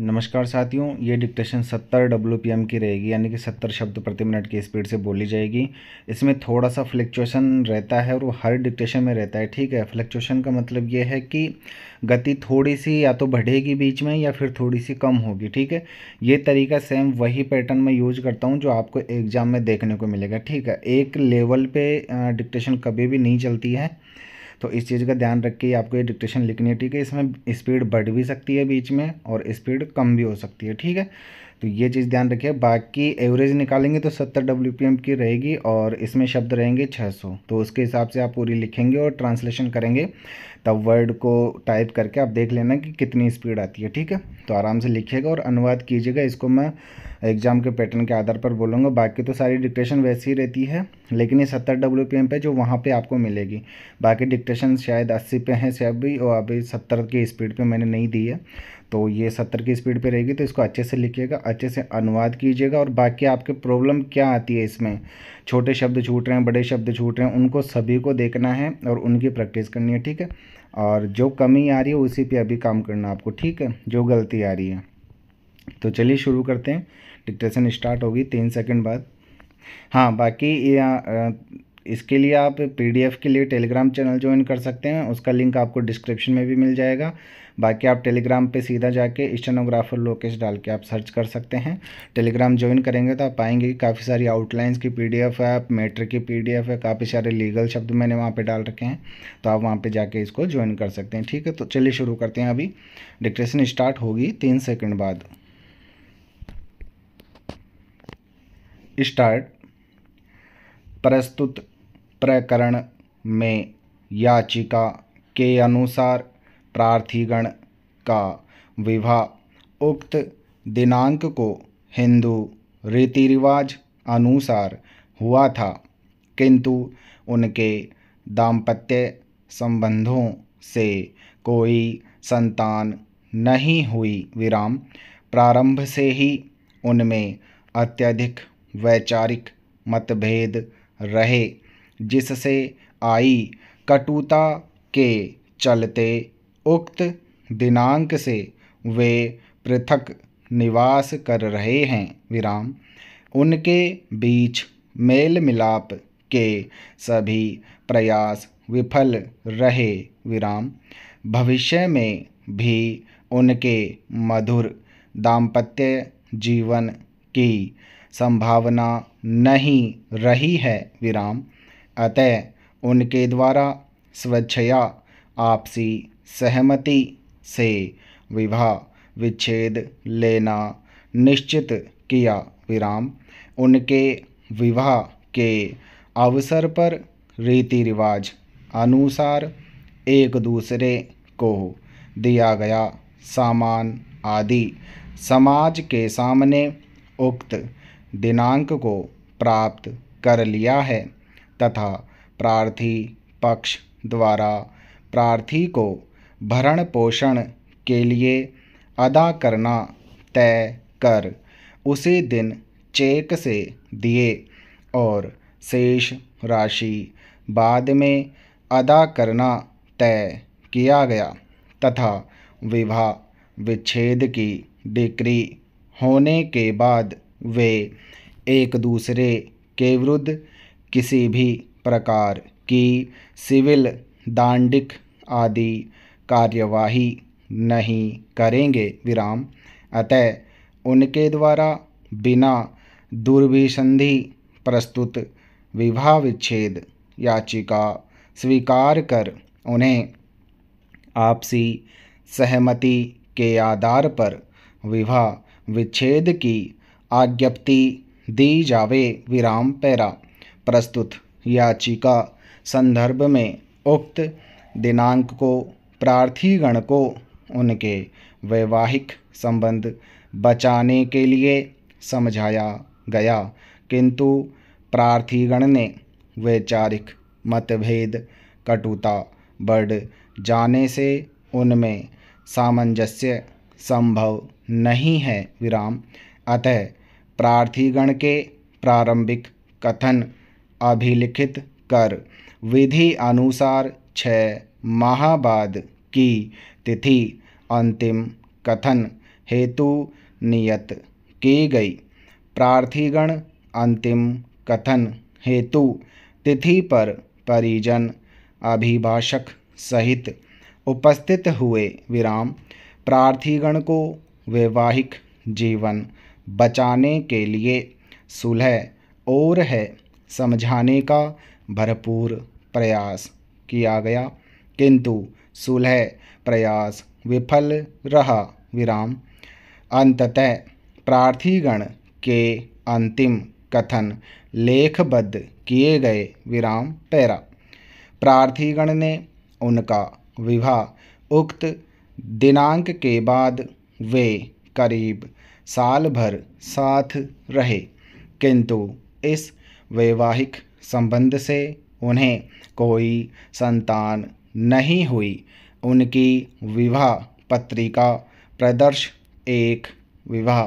नमस्कार साथियों ये डिक्टेशन 70 डब्ल्यू की रहेगी यानी कि 70 शब्द प्रति मिनट की स्पीड से बोली जाएगी इसमें थोड़ा सा फ्लक्चुएशन रहता है और वो हर डिक्टेशन में रहता है ठीक है फ्लक्चुएशन का मतलब ये है कि गति थोड़ी सी या तो बढ़ेगी बीच में या फिर थोड़ी सी कम होगी ठीक है ये तरीका सेम वही पैटर्न में यूज करता हूँ जो आपको एग्ज़ाम में देखने को मिलेगा ठीक है एक लेवल पर डिक्टेशन कभी भी नहीं चलती है तो इस चीज़ का ध्यान रख के आपको ये डिक्टेशन लिखनी है ठीक है इसमें स्पीड बढ़ भी सकती है बीच में और स्पीड कम भी हो सकती है ठीक है तो ये चीज़ ध्यान रखिए बाकी एवरेज निकालेंगे तो सत्तर डब्ल्यू की रहेगी और इसमें शब्द रहेंगे 600 तो उसके हिसाब से आप पूरी लिखेंगे और ट्रांसलेशन करेंगे तब वर्ड को टाइप करके आप देख लेना कि कितनी स्पीड आती है ठीक है तो आराम से लिखिएगा और अनुवाद कीजिएगा इसको मैं एग्ज़ाम के पैटर्न के आधार पर बोलूँगा बाकी तो सारी डिक्टेशन वैसी ही रहती है लेकिन ये सत्तर डब्ल्यू पी एम पे जो वहाँ पे आपको मिलेगी बाकी डिक्टेशन शायद अस्सी पे हैं से अभी और अभी सत्तर की स्पीड पे मैंने नहीं दी है तो ये सत्तर की स्पीड पे रहेगी तो इसको अच्छे से लिखिएगा अच्छे से अनुवाद कीजिएगा और बाकी आपके प्रॉब्लम क्या आती है इसमें छोटे शब्द छूट रहे हैं बड़े शब्द छूट रहे हैं उनको सभी को देखना है और उनकी प्रैक्टिस करनी है ठीक है और जो कमी आ रही है उसी पे अभी काम करना आपको ठीक है जो गलती आ रही है तो चलिए शुरू करते हैं डिक्टेशन स्टार्ट होगी तीन सेकेंड बाद हाँ बाकी इसके लिए आप पीडीएफ के लिए टेलीग्राम चैनल ज्वाइन कर सकते हैं उसका लिंक आपको डिस्क्रिप्शन में भी मिल जाएगा बाकी आप टेलीग्राम पे सीधा जाके स्टेनोग्राफर लोकेश डाल के आप सर्च कर सकते हैं टेलीग्राम ज्वाइन करेंगे तो आप पाएंगे कि काफ़ी सारी आउटलाइंस की पीडीएफ है आप मेट्रिक की पीडीएफ है काफ़ी सारे लीगल शब्द मैंने वहाँ पे डाल रखे हैं तो आप वहाँ पे जाके इसको ज्वाइन कर सकते हैं ठीक है तो चलिए शुरू करते हैं अभी डिक्टेशन स्टार्ट होगी तीन सेकेंड बाद स्टार्ट प्रस्तुत प्रकरण में याचिका के अनुसार प्रार्थीगण का विवाह उक्त दिनांक को हिंदू रीति रिवाज अनुसार हुआ था किंतु उनके दाम्पत्य संबंधों से कोई संतान नहीं हुई विराम प्रारंभ से ही उनमें अत्यधिक वैचारिक मतभेद रहे जिससे आई कटुता के चलते उक्त दिनांक से वे पृथक निवास कर रहे हैं विराम उनके बीच मेल मिलाप के सभी प्रयास विफल रहे विराम भविष्य में भी उनके मधुर दाम्पत्य जीवन की संभावना नहीं रही है विराम अतः उनके द्वारा स्वेच्छया आपसी सहमति से विवाह विच्छेद लेना निश्चित किया विराम उनके विवाह के अवसर पर रीति रिवाज अनुसार एक दूसरे को दिया गया सामान आदि समाज के सामने उक्त दिनांक को प्राप्त कर लिया है तथा प्रार्थी पक्ष द्वारा प्रार्थी को भरण पोषण के लिए अदा करना तय कर उसी दिन चेक से दिए और शेष राशि बाद में अदा करना तय किया गया तथा विवाह विच्छेद की डिक्री होने के बाद वे एक दूसरे के विरुद्ध किसी भी प्रकार की सिविल दांडिक आदि कार्यवाही नहीं करेंगे विराम अतः उनके द्वारा बिना दुर्भिसंधि प्रस्तुत विवाह विच्छेद याचिका स्वीकार कर उन्हें आपसी सहमति के आधार पर विवाह विच्छेद की आज्ञप्ति दी जावे विराम पैरा प्रस्तुत याचिका संदर्भ में उक्त दिनांक को प्रार्थी गण को उनके वैवाहिक संबंध बचाने के लिए समझाया गया किंतु प्रार्थीगण ने वैचारिक मतभेद कटुता बढ़ जाने से उनमें सामंजस्य संभव नहीं है विराम अतः प्रार्थीगण के प्रारंभिक कथन अभिलिखित कर विधि अनुसार छः माह बाद की तिथि अंतिम कथन हेतु नियत की गई प्रार्थीगण अंतिम कथन हेतु तिथि पर परिजन अभिभाषक सहित उपस्थित हुए विराम प्रार्थीगण को वैवाहिक जीवन बचाने के लिए सुलह और है समझाने का भरपूर प्रयास किया गया किंतु सुलह प्रयास विफल रहा विराम अंततः प्रार्थीगण के अंतिम कथन लेखबद्ध किए गए विराम पैरा प्रार्थीगण ने उनका विवाह उक्त दिनांक के बाद वे करीब साल भर साथ रहे किंतु इस वैवाहिक संबंध से उन्हें कोई संतान नहीं हुई उनकी विवाह पत्रिका प्रदर्श एक विवाह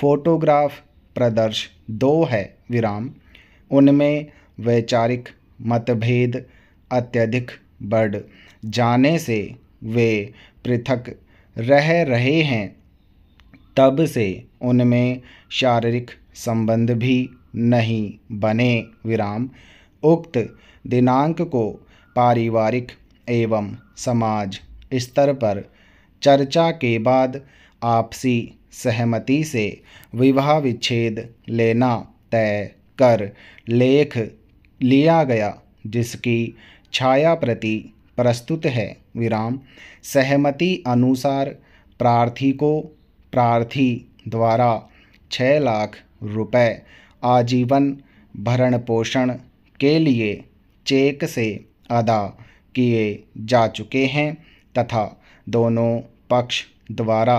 फोटोग्राफ प्रदर्श दो है विराम उनमें वैचारिक मतभेद अत्यधिक बढ़ जाने से वे पृथक रह रहे हैं तब से उनमें शारीरिक संबंध भी नहीं बने विराम उक्त दिनांक को पारिवारिक एवं समाज स्तर पर चर्चा के बाद आपसी सहमति से विवाह विच्छेद लेना तय कर लेख लिया गया जिसकी छाया प्रति प्रस्तुत है विराम सहमति अनुसार प्रार्थी को प्रार्थी द्वारा छः लाख रुपए आजीवन भरण पोषण के लिए चेक से अदा किए जा चुके हैं तथा दोनों पक्ष द्वारा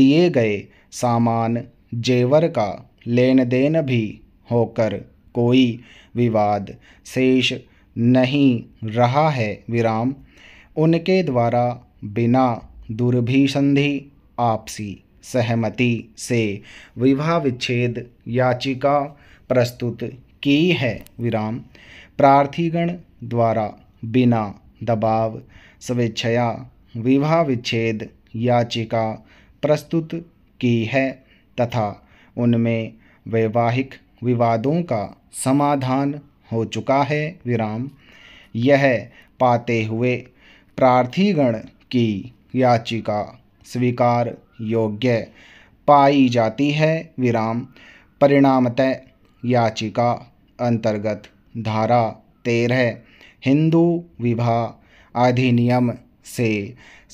दिए गए सामान जेवर का लेन देन भी होकर कोई विवाद शेष नहीं रहा है विराम उनके द्वारा बिना दुर्भिसंधि आपसी सहमति से विवाह विच्छेद याचिका प्रस्तुत की है विराम प्रार्थीगण द्वारा बिना दबाव स्वेच्छया विवाह विच्छेद याचिका प्रस्तुत की है तथा उनमें वैवाहिक विवादों का समाधान हो चुका है विराम यह पाते हुए प्रार्थीगण की याचिका स्वीकार योग्य पाई जाती है विराम परिणामतः याचिका अंतर्गत धारा तेरह हिंदू विवाह अधिनियम से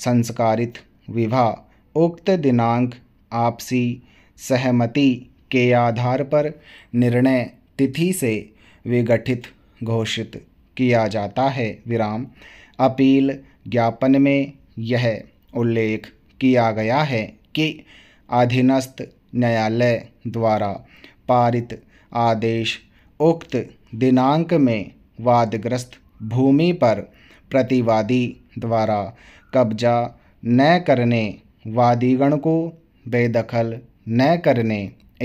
संस्कारित विवाह उक्त दिनांक आपसी सहमति के आधार पर निर्णय तिथि से विघटित घोषित किया जाता है विराम अपील ज्ञापन में यह उल्लेख किया गया है कि अधीनस्थ न्यायालय द्वारा पारित आदेश उक्त दिनांक में वादग्रस्त भूमि पर प्रतिवादी द्वारा कब्जा न करने वादीगण को बेदखल न करने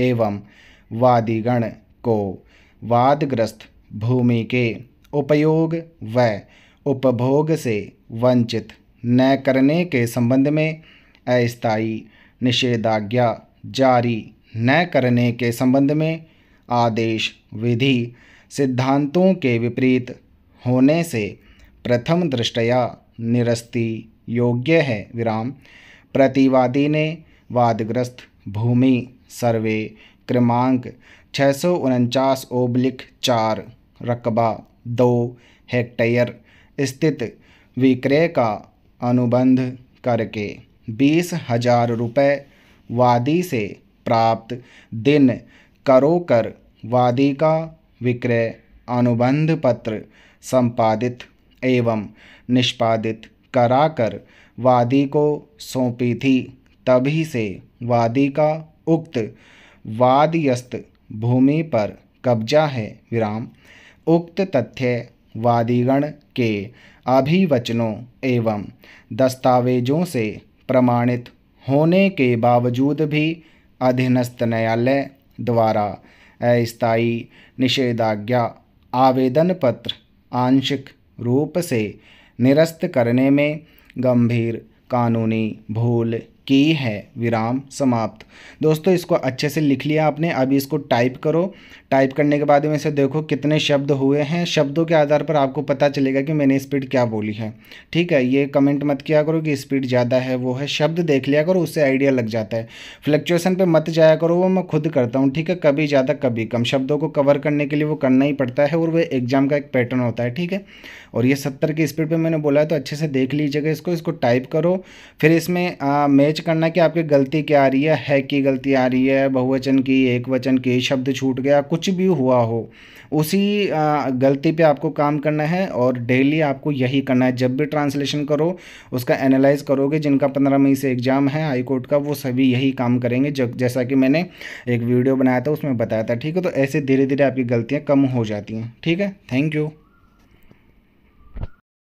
एवं वादीगण को वादग्रस्त भूमि के उपयोग व उपभोग से वंचित न करने के संबंध में अस्थायी निषेधाज्ञा जारी न करने के संबंध में आदेश विधि सिद्धांतों के विपरीत होने से प्रथम दृष्टया निरस्ती योग्य है विराम प्रतिवादी ने वादग्रस्त भूमि सर्वे क्रमांक छः सौ उनचास ओब्लिक चार रकबा दो हेक्टेयर स्थित विक्रय का अनुबंध करके बीस हजार रुपये वादी से प्राप्त दिन करो कर वादी का विक्रय अनुबंध पत्र संपादित एवं निष्पादित कराकर वादी को सौंपी थी तभी से वादी का उक्त वादयस्त भूमि पर कब्जा है विराम उक्त तथ्य वादीगण के अभिवचनों एवं दस्तावेजों से प्रमाणित होने के बावजूद भी अधीनस्थ न्यायालय द्वारा अस्थायी निषेधाज्ञा आवेदन पत्र आंशिक रूप से निरस्त करने में गंभीर कानूनी भूल के है विराम समाप्त दोस्तों इसको अच्छे से लिख लिया आपने अभी इसको टाइप करो टाइप करने के बाद में इसे देखो कितने शब्द हुए हैं शब्दों के आधार पर आपको पता चलेगा कि मैंने स्पीड क्या बोली है ठीक है ये कमेंट मत किया करो कि स्पीड ज़्यादा है वो है शब्द देख लिया करो उससे आइडिया लग जाता है फ्लक्चुएसन पर मत जाया करो वो मैं खुद करता हूँ ठीक है कभी ज़्यादा कभी कम शब्दों को कवर करने के लिए वो करना ही पड़ता है और वह एग्जाम का एक पैटर्न होता है ठीक है और ये सत्तर की स्पीड पर मैंने बोला है तो अच्छे से देख लीजिएगा इसको इसको टाइप करो फिर इसमें मैच सर्च करना कि आपकी गलती क्या आ रही है है की गलती आ रही है बहुवचन की एक वचन की शब्द छूट गया कुछ भी हुआ हो उसी गलती पे आपको काम करना है और डेली आपको यही करना है जब भी ट्रांसलेशन करो उसका एनालाइज करोगे जिनका पंद्रह मई से एग्ज़ाम है हाई कोर्ट का वो सभी यही काम करेंगे जैसा कि मैंने एक वीडियो बनाया था उसमें बताया था ठीक है तो ऐसे धीरे धीरे आपकी गलतियाँ कम हो जाती हैं ठीक है थैंक यू